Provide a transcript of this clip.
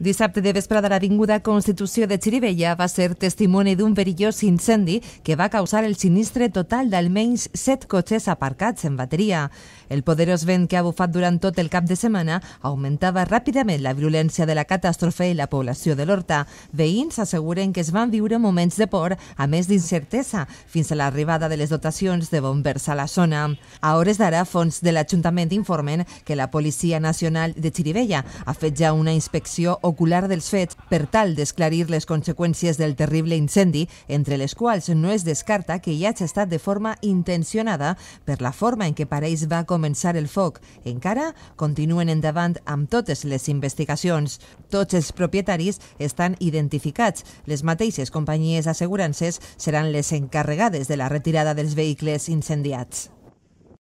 Dissabte de vespre de l'Avinguda Constitució de Xirivella va ser testimoni d'un perillós incendi que va causar el sinistre total d'almenys set cotxes aparcats en bateria. El poderós vent que ha bufat durant tot el cap de setmana augmentava ràpidament la virulència de la catàstrofe i la població de l'Horta. Veïns asseguren que es van viure moments de por, a més d'incertesa, fins a l'arribada de les dotacions de bombers a la zona. A hores d'ara, fons de l'Ajuntament informen que la Policia Nacional de Xirivella ha fet ja una inspecció ocular dels fets per tal d'esclarir les conseqüències del terrible incendi, entre les quals no es descarta que hi hagi estat de forma intencionada per la forma en què pareix va començar el foc. Encara continuen endavant amb totes les investigacions. Tots els propietaris estan identificats. Les mateixes companyies assegurances seran les encarregades de la retirada dels vehicles incendiats.